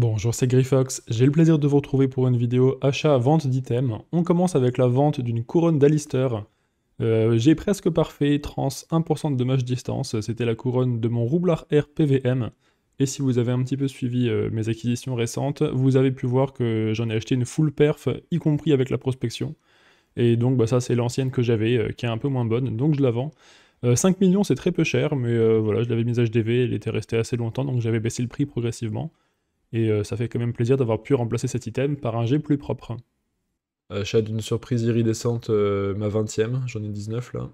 Bonjour, c'est Griffox, j'ai le plaisir de vous retrouver pour une vidéo achat-vente d'items. On commence avec la vente d'une couronne d'Alister. Euh, j'ai presque parfait, trans 1% de dommage distance, c'était la couronne de mon roublard RPVM. Et si vous avez un petit peu suivi euh, mes acquisitions récentes, vous avez pu voir que j'en ai acheté une full perf, y compris avec la prospection. Et donc bah, ça c'est l'ancienne que j'avais, euh, qui est un peu moins bonne, donc je la vends. 5 millions c'est très peu cher, mais voilà, je l'avais mise HDV, elle était restée assez longtemps, donc j'avais baissé le prix progressivement et euh, ça fait quand même plaisir d'avoir pu remplacer cet item par un jet plus propre. Euh, d'une surprise iridescente, euh, ma 20ème, j'en ai 19 là.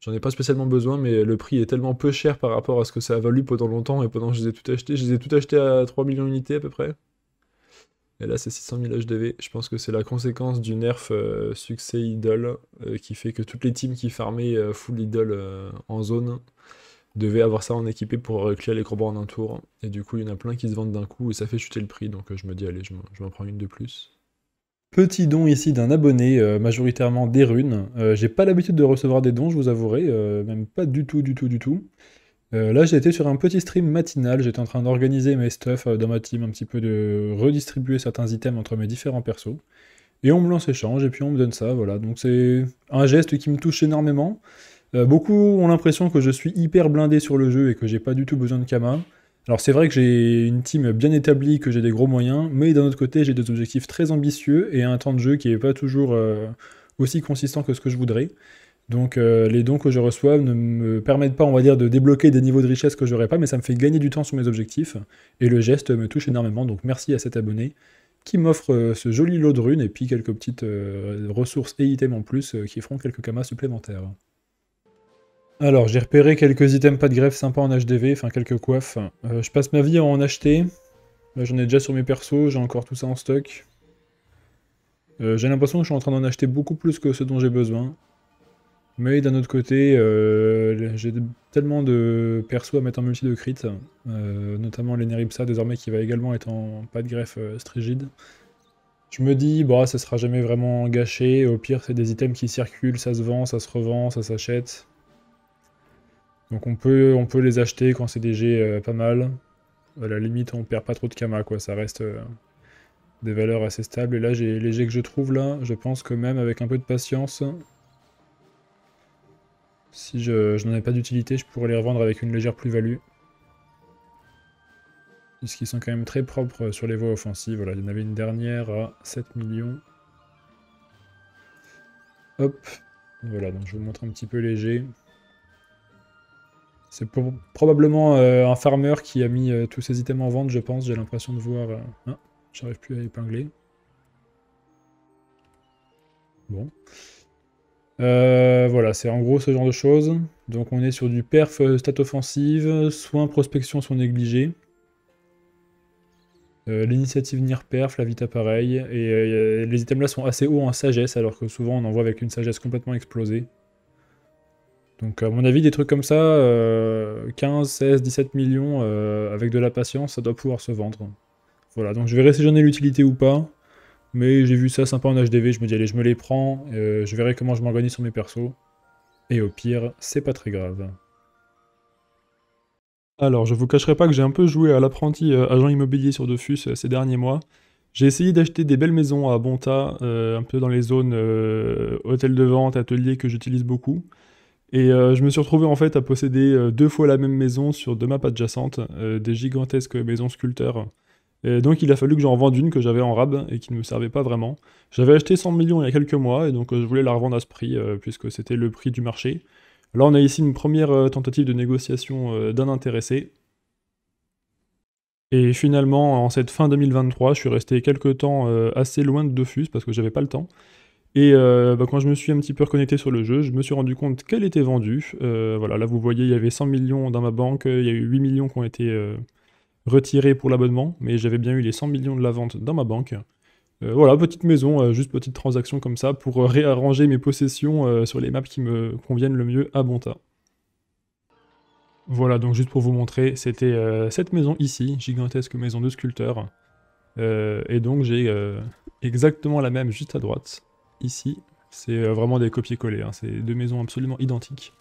J'en ai pas spécialement besoin, mais le prix est tellement peu cher par rapport à ce que ça a valu pendant longtemps, et pendant que je les ai tout achetés, je les ai tout achetés à 3 millions d'unités à peu près. Et là, c'est 600 000 HDV. Je pense que c'est la conséquence du nerf euh, succès idol qui fait que toutes les teams qui farmaient full idol en zone devait avoir ça en équipé pour euh, créer les combats en un tour. Et du coup, il y en a plein qui se vendent d'un coup et ça fait chuter le prix. Donc euh, je me dis, allez, je m'en prends une de plus. Petit don ici d'un abonné, euh, majoritairement des runes. j'ai pas l'habitude de recevoir des dons, je vous avouerai, même pas du tout, du tout, du tout. là, j'étais sur un petit stream matinal, j'étais en train d'organiser mes stuff dans ma team, un petit peu de redistribuer certains items entre mes différents persos. Et on me lance échange, et puis on me donne ça, voilà. Donc c'est un geste qui me touche énormément. Euh, beaucoup ont l'impression que je suis hyper blindé sur le jeu et que j'ai pas du tout besoin de Kama. Alors c'est vrai que j'ai une team bien établie, que j'ai des gros moyens, mais d'un autre côté j'ai des objectifs très ambitieux et un temps de jeu qui n'est pas toujours euh, aussi consistant que ce que je voudrais. Donc euh, les dons que je reçois ne me permettent pas, on va dire, de débloquer des niveaux de richesse que j'aurais pas, mais ça me fait gagner du temps sur mes objectifs. Et le geste me touche énormément, donc merci à cet abonné qui m'offre ce joli lot de runes et puis quelques petites ressources et items en plus qui feront quelques kamas supplémentaires. Alors, j'ai repéré quelques items pas de greffe sympa en HDV, enfin quelques coiffes. Euh, je passe ma vie à en acheter. J'en ai déjà sur mes persos, j'ai encore tout ça en stock. Euh, j'ai l'impression que je suis en train d'en acheter beaucoup plus que ce dont j'ai besoin. Mais d'un autre côté, euh, j'ai tellement de persos à mettre en multi de crit, notamment l'Eneripsa désormais qui va également être en pas de greffe strigide. Je me dis, bra ça sera jamais vraiment gâché, au pire c'est des items qui circulent, ça se vend, ça se revend, ça s'achète. Donc on peut, on peut les acheter quand c'est des jets euh, pas mal. À la limite, on perd pas trop de Kama, quoi. Ça reste euh, des valeurs assez stables. Et là, j'ai les jets que je trouve là, je pense que même avec un peu de patience, si je, n'en ai pas d'utilité, je pourrais les revendre avec une légère plus-value. Puisqu'ils sont quand même très propres sur les voies offensives. Voilà, il y en avait une dernière à 7 millions. Hop, voilà, donc je vous montre un petit peu les jets. C'est probablement euh, un farmer qui a mis euh, tous ses items en vente, je pense. J'ai l'impression de voir... Ah, j'arrive plus à épingler. Bon. voilà, c'est en gros ce genre de choses. Donc on est sur du perf stat offensive, soins prospection sont négligés. L'initiative l'initiative perf, la vita pareil, et les items là sont assez hauts en sagesse, alors que souvent on en voit avec une sagesse complètement explosée. Donc à mon avis, des trucs comme ça, 15, 16, 17 millions, euh, avec de la patience, ça doit pouvoir se vendre. Voilà, donc je verrai si j'en ai l'utilité ou pas. Mais j'ai vu ça sympa en HDV, je me dis allez, je me les prends, euh, je verrai comment je m'organise sur mes persos. Et au pire, c'est pas très grave. Alors, je vous cacherai pas que j'ai un peu joué à l'apprenti euh, agent immobilier sur Dofus ces derniers mois. J'ai essayé d'acheter des belles maisons à Bonta, un peu dans les zones hôtels de vente, ateliers que j'utilise beaucoup. Et euh, je me suis retrouvé en fait à posséder euh, deux fois la même maison sur deux maps adjacentes, euh, des gigantesques maisons sculpteurs. donc il a fallu que j'en vende une que j'avais en rab et qui ne me servait pas vraiment. J'avais acheté 100 millions il y a quelques mois et donc je voulais la revendre à ce prix puisque c'était le prix du marché. Là on a ici une première tentative de négociation d'un intéressé. Et finalement en cette fin 2023 je suis resté quelques temps assez loin de Dofus parce que j'avais pas le temps. Et euh, bah, quand je me suis un petit peu reconnecté sur le jeu, je me suis rendu compte qu'elle était vendue. Euh, voilà, là vous voyez, il y avait 100 millions dans ma banque, il y a eu 8 millions qui ont été euh, retirés pour l'abonnement, mais j'avais bien eu les 100 millions de la vente dans ma banque. voilà, petite maison, juste petite transaction comme ça pour réarranger mes possessions sur les maps qui me conviennent le mieux à Bonta. Voilà, donc juste pour vous montrer, c'était cette maison ici, gigantesque maison de sculpteur. et donc j'ai exactement la même juste à droite ici, c'est euh, vraiment des copier-coller, hein. c'est deux maisons absolument identiques.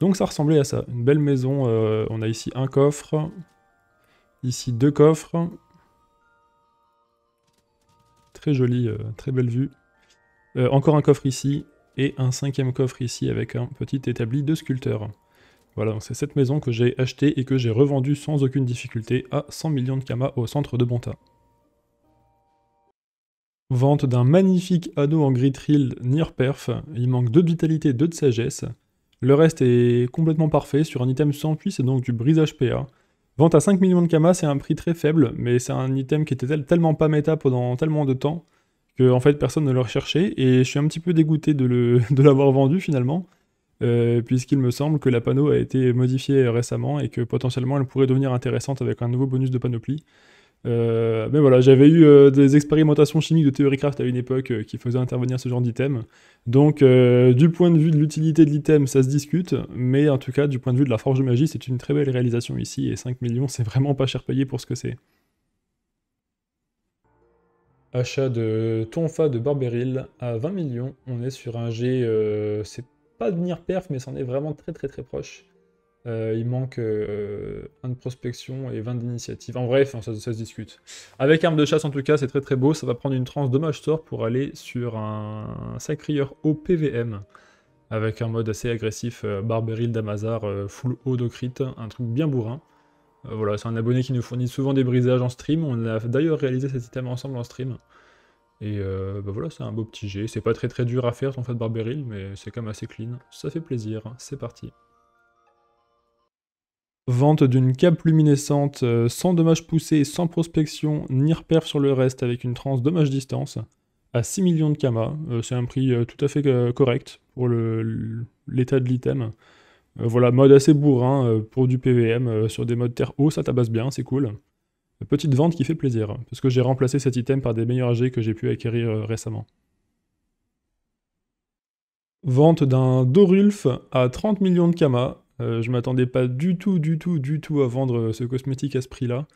Donc ça ressemblait à ça, une belle maison, euh, on a ici un coffre, ici deux coffres, très jolie, euh, très belle vue. encore un coffre ici, et un cinquième coffre ici avec un petit établi de sculpteur. Voilà, donc c'est cette maison que j'ai acheté et que j'ai revendue sans aucune difficulté à 100 millions de camas au centre de Bonta. Vente d'un magnifique anneau en grid reel near perf, il manque 2 de vitalité, 2 de sagesse. Le reste est complètement parfait, sur un item sans puits, c'est donc du brisage PA. Vente à 5 millions de kamas, c'est un prix très faible, mais c'est un item qui était tellement pas méta pendant tellement de temps que en fait personne ne le recherchait, et je suis un petit peu dégoûté de l'avoir vendu finalement, euh, puisqu'il me semble que la panneau a été modifiée récemment et que potentiellement elle pourrait devenir intéressante avec un nouveau bonus de panoplie. Euh, mais voilà, j'avais eu euh, des expérimentations chimiques de Theorycraft à une époque euh, qui faisaient intervenir ce genre d'item. Donc, du point de vue de l'utilité de l'item, ça se discute, mais en tout cas, du point de vue de la forge de magie, c'est une très belle réalisation ici, et 5 millions, c'est vraiment pas cher payé pour ce que c'est. Achat de Tonfa de Barberil à 20 millions, on est sur un G, c'est pas devenir perf, mais c'en est vraiment très très très proche. Euh, il manque euh, un de prospection et 20 d'initiative. En bref, ça, se discute. Avec arme de chasse en tout cas, c'est très très beau. Ça va prendre une transe dommage sort pour aller sur un, sacrilleur au PVM. Avec un mode assez agressif, euh, Barberil Damazar, euh, full haut de un truc bien bourrin. voilà, c'est un abonné qui nous fournit souvent des brisages en stream. On a d'ailleurs réalisé cet item ensemble en stream. Et bah voilà, c'est un beau petit jet. C'est pas très très dur à faire son fait Barberil, mais c'est quand même assez clean. Ça fait plaisir. C'est parti. Vente d'une cape luminescente euh, sans dommage poussé, sans prospection, ni repère sur le reste avec une transe dommage distance à 6 millions de kama. Euh, c'est un prix euh, tout à fait correct pour l'état de l'item. voilà, mode assez bourrin pour du PVM. sur des modes terre haut, ça tabasse bien, c'est cool. Petite vente qui fait plaisir, parce que j'ai remplacé cet item par des meilleurs AG que j'ai pu acquérir récemment. Vente d'un Dorulf à 30 millions de kama. Euh, je m'attendais pas du tout, du tout, du tout à vendre euh, ce cosmétique à ce prix-là.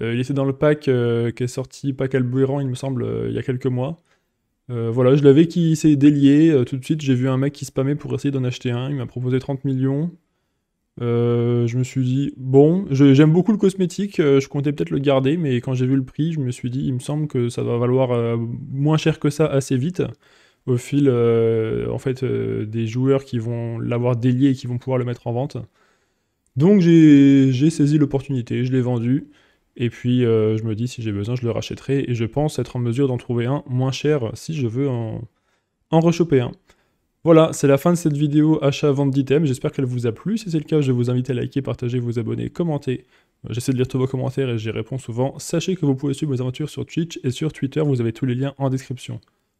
Euh, il était dans le pack qui est sorti, pack albuérant, il me semble, il y a quelques mois. voilà, je l'avais qui s'est délié. tout de suite, j'ai vu un mec qui spammait pour essayer d'en acheter un. Il m'a proposé 30 millions. je me suis dit, bon, j'aime beaucoup le cosmétique, je comptais peut-être le garder, mais quand j'ai vu le prix, je me suis dit, il me semble que ça va valoir moins cher que ça assez vite au fil euh, en fait, euh, des joueurs qui vont l'avoir délié et qui vont pouvoir le mettre en vente. Donc j'ai saisi l'opportunité, je l'ai vendu. Et puis euh, je me dis si j'ai besoin, je le rachèterai. Et je pense être en mesure d'en trouver un moins cher si je veux en, en rechoper un. Voilà, c'est la fin de cette vidéo achat-vente d'items. J'espère qu'elle vous a plu. Si c'est le cas, je vous invite à liker, partager, vous abonner, commenter. J'essaie de lire tous vos commentaires et j'y réponds souvent. Sachez que vous pouvez suivre mes aventures sur Twitch et sur Twitter. Vous avez tous les liens en description.